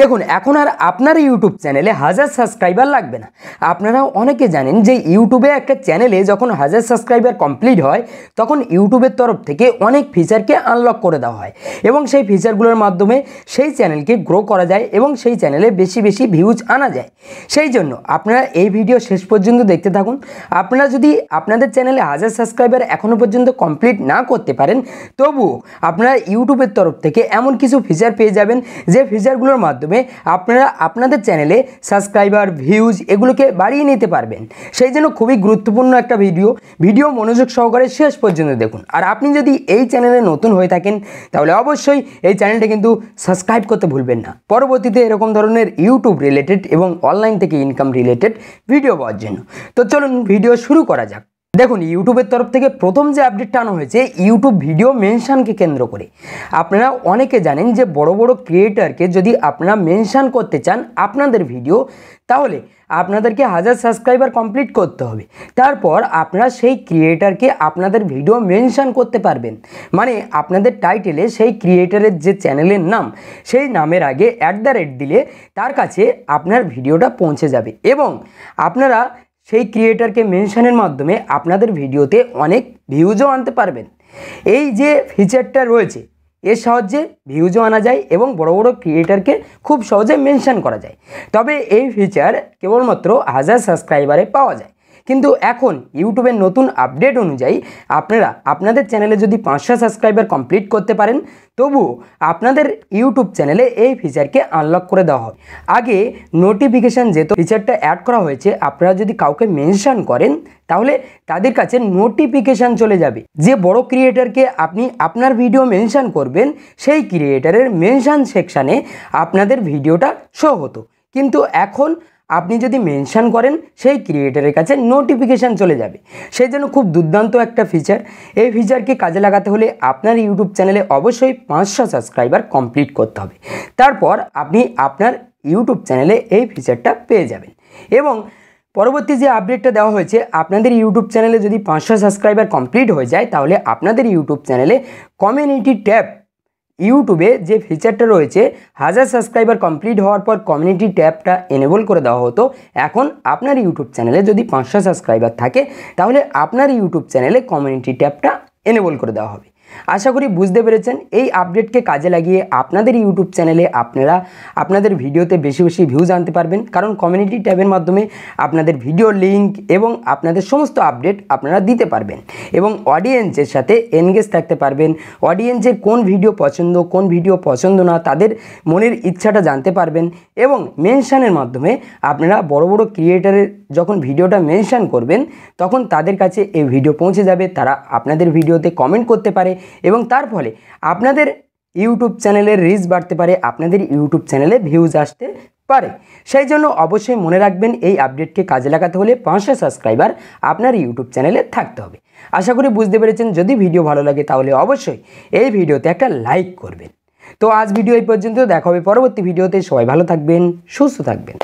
দেখুন এখন আর আপনার ইউটিউব চ্যানেলে হাজার সাবস্ক্রাইবার লাগবে না আপনারা অনেকে জানেন যে ইউটিউবে একটা চ্যানেলে যখন হাজার সাবস্ক্রাইবার কমপ্লিট হয় তখন ইউটিউবের তরফ থেকে অনেক ফিচারকে আনলক করে দেওয়া হয় এবং সেই ফিচারগুলোর মাধ্যমে সেই চ্যানেলকে গ্রো করা যায় এবং সেই চ্যানেলে বেশি বেশি ভিউজ আনা যায় সেই জন্য আপনারা এই ভিডিও শেষ পর্যন্ত দেখতে থাকুন আপনারা যদি আপনাদের চ্যানেলে হাজার সাবস্ক্রাইবার এখনও পর্যন্ত কমপ্লিট না করতে পারেন তবুও আপনারা ইউটিউবের তরফ থেকে এমন কিছু ফিচার পেয়ে যাবেন যে ফিচারগুলোর মাধ্যমে মাধ্যমে আপনারা আপনাদের চ্যানেলে সাবস্ক্রাইবার ভিউজ এগুলোকে বাড়িয়ে নিতে পারবেন সেই জন্য খুবই গুরুত্বপূর্ণ একটা ভিডিও ভিডিও মনোযোগ সহকারে শেষ পর্যন্ত দেখুন আর আপনি যদি এই চ্যানেলে নতুন হয়ে থাকেন তাহলে অবশ্যই এই চ্যানেলটা কিন্তু সাবস্ক্রাইব করতে ভুলবেন না পরবর্তীতে এরকম ধরনের ইউটিউব রিলেটেড এবং অনলাইন থেকে ইনকাম রিলেটেড ভিডিও পাওয়ার জন্য তো চলুন ভিডিও শুরু করা যাক দেখুন ইউটিউবের তরফ থেকে প্রথম যে আপডেট টানো হয়েছে ইউটিউব ভিডিও মেনশানকে কেন্দ্র করে আপনারা অনেকে জানেন যে বড় বড় ক্রিয়েটারকে যদি আপনারা মেনশান করতে চান আপনাদের ভিডিও তাহলে আপনাদেরকে হাজার সাবস্ক্রাইবার কমপ্লিট করতে হবে তারপর আপনারা সেই ক্রিয়েটারকে আপনাদের ভিডিও মেনশান করতে পারবেন মানে আপনাদের টাইটেলে সেই ক্রিয়েটারের যে চ্যানেলের নাম সেই নামের আগে অ্যাট দ্য রেট দিলে তার কাছে আপনার ভিডিওটা পৌঁছে যাবে এবং আপনারা সেই ক্রিয়েটারকে মেনশানের মাধ্যমে আপনাদের ভিডিওতে অনেক ভিউজও আনতে পারবেন এই যে ফিচারটা রয়েছে এর সাহায্যে ভিউজও আনা যায় এবং বড় বড় ক্রিয়েটারকে খুব সহজে মেনশান করা যায় তবে এই ফিচার কেবলমাত্র হাজার সাবস্ক্রাইবারে পাওয়া যায় কিন্তু এখন ইউটিউবের নতুন আপডেট অনুযায়ী আপনারা আপনাদের চ্যানেলে যদি পাঁচশো সাবস্ক্রাইবার কমপ্লিট করতে পারেন তবু আপনাদের ইউটিউব চ্যানেলে এই ফিচারকে আনলক করে দেওয়া হয় আগে নোটিফিকেশান যেহেতু ফিচারটা অ্যাড করা হয়েছে আপনারা যদি কাউকে মেনশান করেন তাহলে তাদের কাছে নোটিফিকেশান চলে যাবে যে বড় ক্রিয়েটারকে আপনি আপনার ভিডিও মেনশান করবেন সেই ক্রিয়েটারের মেনশান সেকশানে আপনাদের ভিডিওটা শো হতো কিন্তু এখন আপনি যদি মেনশান করেন সেই ক্রিয়েটারের কাছে নোটিফিকেশান চলে যাবে সেই জন্য খুব দুর্দান্ত একটা ফিচার এই ফিচারকে কাজে লাগাতে হলে আপনার ইউটিউব চ্যানেলে অবশ্যই পাঁচশো সাবস্ক্রাইবার কমপ্লিট করতে হবে তারপর আপনি আপনার ইউটিউব চ্যানেলে এই ফিচারটা পেয়ে যাবেন এবং পরবর্তী যে আপডেটটা দেওয়া হয়েছে আপনাদের ইউটিউব চ্যানেলে যদি পাঁচশো সাবস্ক্রাইবার কমপ্লিট হয়ে যায় তাহলে আপনাদের ইউটিউব চ্যানেলে কমিউনিটি ট্যাব ইউটিউবে যে ফিচারটা রয়েছে হাজার সাবস্ক্রাইবার কমপ্লিট হওয়ার পর কমিউনিটি ট্যাবটা এনেবল করে দেওয়া হতো এখন আপনার ইউটিউব চ্যানেলে যদি পাঁচশো সাবস্ক্রাইবার থাকে তাহলে আপনার ইউটিউব চ্যানেলে কমিউনিটি ট্যাবটা এনেবল করে দেওয়া হবে আশা করি বুঝতে পেরেছেন এই আপডেটকে কাজে লাগিয়ে আপনাদের ইউটিউব চ্যানেলে আপনারা আপনাদের ভিডিওতে বেশি বেশি ভিউজ আনতে পারবেন কারণ কমিউনিটি ট্যাবের মাধ্যমে আপনাদের ভিডিও লিঙ্ক এবং আপনাদের সমস্ত আপডেট আপনারা দিতে পারবেন এবং অডিয়েন্সের সাথে এনগেজ থাকতে পারবেন অডিয়েন্সের কোন ভিডিও পছন্দ কোন ভিডিও পছন্দ না তাদের মনের ইচ্ছাটা জানতে পারবেন এবং মেনশানের মাধ্যমে আপনারা বড় বড় ক্রিয়েটারের যখন ভিডিওটা মেনশান করবেন তখন তাদের কাছে এই ভিডিও পৌঁছে যাবে তারা আপনাদের ভিডিওতে কমেন্ট করতে পারে এবং তার ফলে আপনাদের ইউটিউব চ্যানেলের রিচ বাড়তে পারে আপনাদের ইউটিউব চ্যানেলে ভিউজ আসতে পারে সেই জন্য অবশ্যই মনে রাখবেন এই আপডেটকে কাজে লাগাতে হলে পাঁচশো সাবস্ক্রাইবার আপনার ইউটিউব চ্যানেলে থাকতে হবে আশা করি বুঝতে পেরেছেন যদি ভিডিও ভালো লাগে তাহলে অবশ্যই এই ভিডিওতে একটা লাইক করবেন তো আজ ভিডিও এই পর্যন্ত দেখা হবে পরবর্তী ভিডিওতে সবাই ভালো থাকবেন সুস্থ থাকবেন